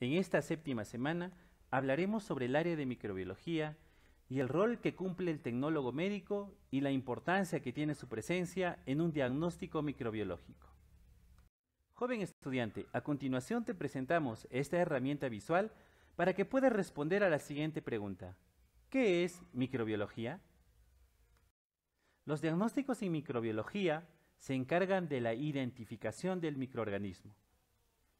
En esta séptima semana hablaremos sobre el área de microbiología y el rol que cumple el tecnólogo médico y la importancia que tiene su presencia en un diagnóstico microbiológico. Joven estudiante, a continuación te presentamos esta herramienta visual para que puedas responder a la siguiente pregunta. ¿Qué es microbiología? Los diagnósticos en microbiología se encargan de la identificación del microorganismo,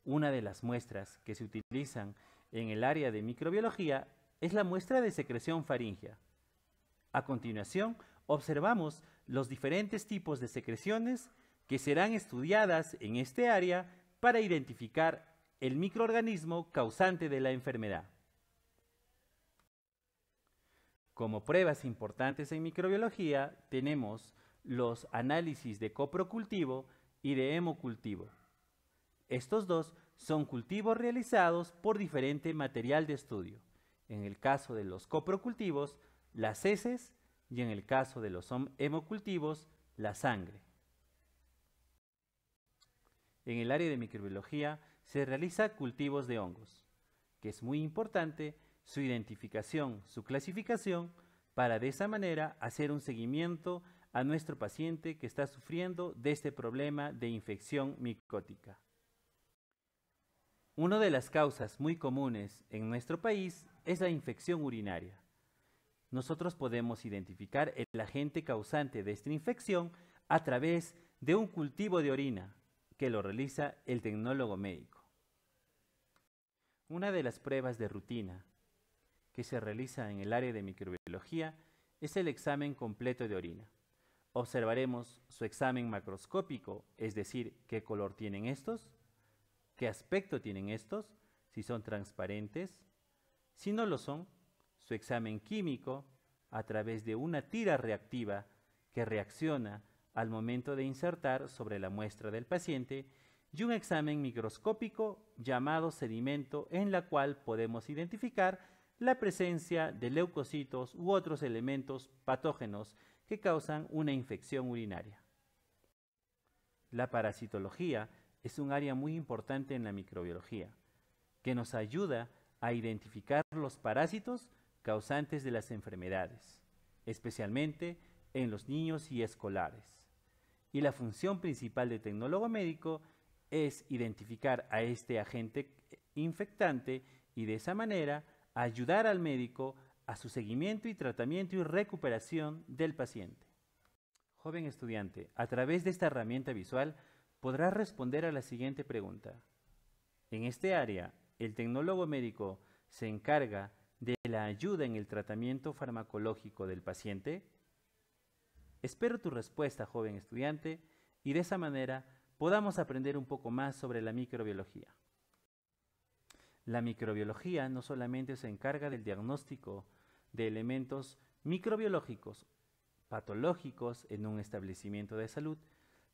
una de las muestras que se utilizan en el área de microbiología es la muestra de secreción faríngea. A continuación, observamos los diferentes tipos de secreciones que serán estudiadas en este área para identificar el microorganismo causante de la enfermedad. Como pruebas importantes en microbiología tenemos los análisis de coprocultivo y de hemocultivo. Estos dos son cultivos realizados por diferente material de estudio. En el caso de los coprocultivos, las heces y en el caso de los hemocultivos, la sangre. En el área de microbiología se realiza cultivos de hongos, que es muy importante su identificación, su clasificación, para de esa manera hacer un seguimiento a nuestro paciente que está sufriendo de este problema de infección micótica. Una de las causas muy comunes en nuestro país es la infección urinaria. Nosotros podemos identificar el agente causante de esta infección a través de un cultivo de orina que lo realiza el tecnólogo médico. Una de las pruebas de rutina que se realiza en el área de microbiología es el examen completo de orina. Observaremos su examen macroscópico, es decir, qué color tienen estos, ¿Qué aspecto tienen estos? Si son transparentes. Si no lo son, su examen químico a través de una tira reactiva que reacciona al momento de insertar sobre la muestra del paciente y un examen microscópico llamado sedimento en la cual podemos identificar la presencia de leucocitos u otros elementos patógenos que causan una infección urinaria. La parasitología es un área muy importante en la microbiología, que nos ayuda a identificar los parásitos causantes de las enfermedades, especialmente en los niños y escolares. Y la función principal del tecnólogo médico es identificar a este agente infectante y de esa manera ayudar al médico a su seguimiento y tratamiento y recuperación del paciente. Joven estudiante, a través de esta herramienta visual podrás responder a la siguiente pregunta. En este área, el tecnólogo médico se encarga de la ayuda en el tratamiento farmacológico del paciente? Espero tu respuesta, joven estudiante, y de esa manera podamos aprender un poco más sobre la microbiología. La microbiología no solamente se encarga del diagnóstico de elementos microbiológicos patológicos en un establecimiento de salud,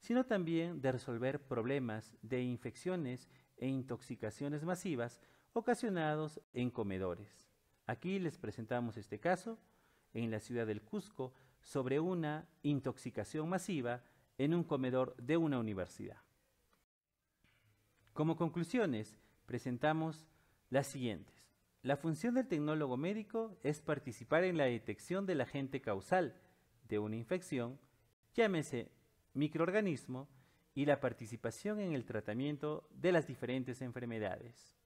sino también de resolver problemas de infecciones e intoxicaciones masivas ocasionados en comedores. Aquí les presentamos este caso en la ciudad del Cusco sobre una intoxicación masiva en un comedor de una universidad. Como conclusiones, presentamos las siguientes. La función del tecnólogo médico es participar en la detección del agente causal de una infección, llámese microorganismo y la participación en el tratamiento de las diferentes enfermedades.